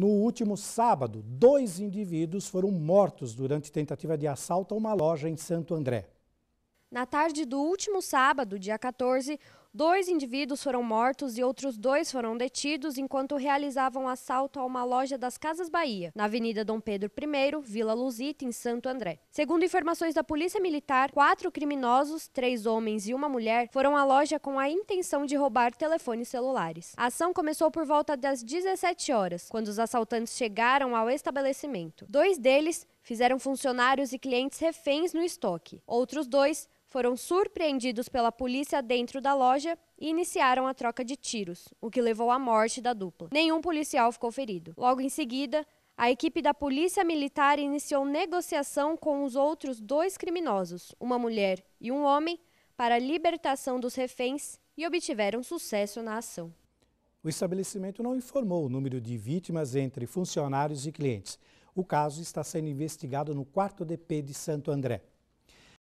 No último sábado, dois indivíduos foram mortos durante tentativa de assalto a uma loja em Santo André. Na tarde do último sábado, dia 14, Dois indivíduos foram mortos e outros dois foram detidos enquanto realizavam assalto a uma loja das Casas Bahia, na Avenida Dom Pedro I, Vila Luzita, em Santo André. Segundo informações da Polícia Militar, quatro criminosos, três homens e uma mulher, foram à loja com a intenção de roubar telefones celulares. A ação começou por volta das 17 horas, quando os assaltantes chegaram ao estabelecimento. Dois deles fizeram funcionários e clientes reféns no estoque. Outros dois foram surpreendidos pela polícia dentro da loja e iniciaram a troca de tiros, o que levou à morte da dupla. Nenhum policial ficou ferido. Logo em seguida, a equipe da Polícia Militar iniciou negociação com os outros dois criminosos, uma mulher e um homem, para a libertação dos reféns e obtiveram sucesso na ação. O estabelecimento não informou o número de vítimas entre funcionários e clientes. O caso está sendo investigado no quarto DP de Santo André.